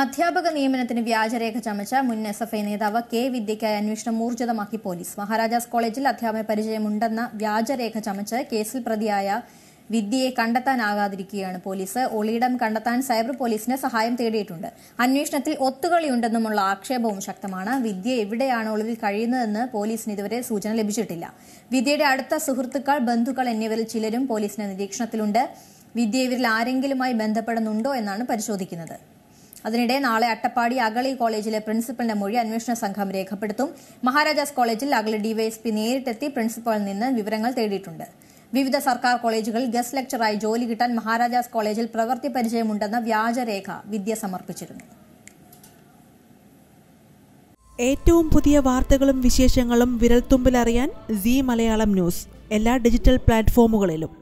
അധ്യാപക നിയമനത്തിന് വ്യാജരേഖ ചമച്ച മുൻ എസ് എഫ് ഐ നേതാവ് കെ വിദ്യയ്ക്കായി അന്വേഷണം ഊർജിതമാക്കി പോലീസ് മഹാരാജാസ് കോളേജിൽ അധ്യാപക പരിചയമുണ്ടെന്ന വ്യാജരേഖ ചമച്ച് കേസിൽ പ്രതിയായ വിദ്യയെ കണ്ടെത്താനാകാതിരിക്കുകയാണ് പോലീസ് ഒളിയിടം കണ്ടെത്താൻ സൈബർ പോലീസിന് സഹായം തേടിയിട്ടുണ്ട് അന്വേഷണത്തിൽ ഒത്തുകളിയുണ്ടെന്നുമുള്ള ആക്ഷേപവും ശക്തമാണ് വിദ്യ എവിടെയാണ് ഒളിവിൽ കഴിയുന്നതെന്ന് പോലീസിന് ഇതുവരെ സൂചന ലഭിച്ചിട്ടില്ല വിദ്യയുടെ അടുത്ത സുഹൃത്തുക്കൾ ബന്ധുക്കൾ എന്നിവരിൽ ചിലരും പോലീസിന്റെ നിരീക്ഷണത്തിലുണ്ട് വിദ്യ ഇവരിൽ ആരെങ്കിലുമായി ബന്ധപ്പെടുന്നുണ്ടോ എന്നാണ് പരിശോധിക്കുന്നത് അതിനിടെ നാളെ അട്ടപ്പാടി അഗളി കോളേജിലെ പ്രിൻസിപ്പലിന്റെ മൊഴി അന്വേഷണ സംഘം രേഖപ്പെടുത്തും മഹാരാജാസ് കോളേജിൽ അഗളി ഡിവൈഎസ്പി നേരിട്ടെത്തി പ്രിൻസിപ്പലിൽ നിന്ന് വിവരങ്ങൾ തേടിയിട്ടുണ്ട് വിവിധ സർക്കാർ കോളേജുകളിൽ ഗസ്റ്റ് ലെക്ചറായി ജോലി കിട്ടാൻ മഹാരാജാസ് കോളേജിൽ പ്രവൃത്തി പരിചയമുണ്ടെന്ന വ്യാജരേഖ വിദ്യ സമർപ്പിച്ചിരുന്നു ഏറ്റവും പുതിയ വാർത്തകളും വിശേഷങ്ങളും വിരൽത്തുമ്പിലറിയാൻ സി മലയാളം ന്യൂസ് എല്ലാ ഡിജിറ്റൽ പ്ലാറ്റ്ഫോമുകളിലും